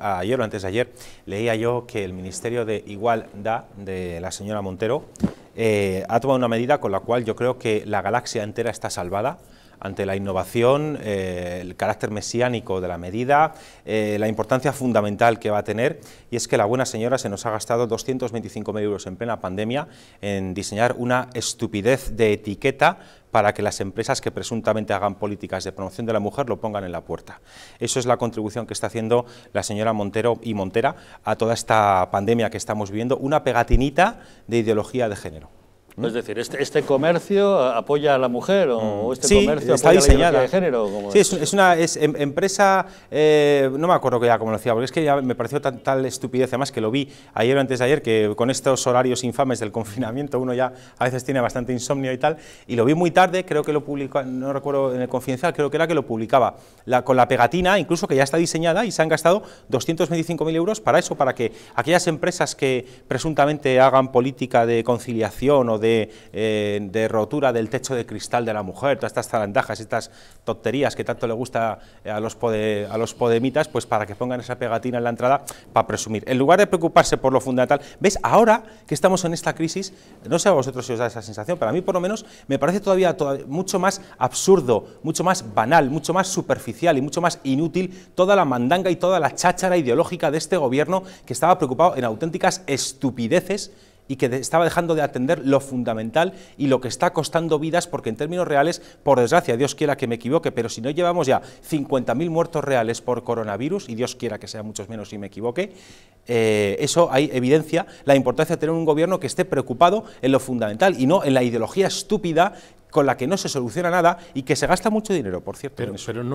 Ayer o antes de ayer leía yo que el Ministerio de Igualdad de la señora Montero eh, ha tomado una medida con la cual yo creo que la galaxia entera está salvada ante la innovación, eh, el carácter mesiánico de la medida, eh, la importancia fundamental que va a tener, y es que la buena señora se nos ha gastado 225.000 euros en plena pandemia en diseñar una estupidez de etiqueta para que las empresas que presuntamente hagan políticas de promoción de la mujer lo pongan en la puerta. Eso es la contribución que está haciendo la señora Montero y Montera a toda esta pandemia que estamos viviendo, una pegatinita de ideología de género. Es decir, este, este comercio apoya a la mujer o mm. este comercio está apoya de género. Sí, es, una em, empresa, eh, no me acuerdo que ya como lo decía, porque es que ya me pareció tan, tal estupidez, además que lo vi ayer o antes de ayer, que con estos horarios infames del confinamiento uno ya a veces tiene bastante insomnio y tal, y lo vi muy tarde, creo que lo publicó, no recuerdo en el confidencial, creo que era que lo publicaba, con la pegatina incluso que ya está diseñada y se han gastado 225.000 euros para eso, para que aquellas empresas que presuntamente hagan política de conciliación o de eh, de, rotura del techo de cristal de la mujer, todas estas zarandajas, estas toterías... que tanto le gusta a los, a los podemitas, pues para que pongan esa pegatina en la entrada para presumir. En lugar de preocuparse por lo fundamental, ¿ves? Ahora que estamos en esta crisis, no sé a vosotros si os da esa sensación, pero a mí por lo menos me parece todavía mucho más absurdo, mucho más banal, mucho más superficial y mucho más inútil toda la mandanga y toda la cháchara ideológica de este gobierno que estaba preocupado en auténticas estupideces y que estaba dejando de atender lo fundamental y lo que está costando vidas, porque en términos reales, por desgracia, Dios quiera que me equivoque, pero si no llevamos ya 50.000 muertos reales por coronavirus, y Dios quiera que sea muchos menos si me equivoque, eh, eso hay evidencia la importancia de tener un gobierno que esté preocupado en lo fundamental y no en la ideología estúpida con la que no se soluciona nada y que se gasta mucho dinero, por cierto.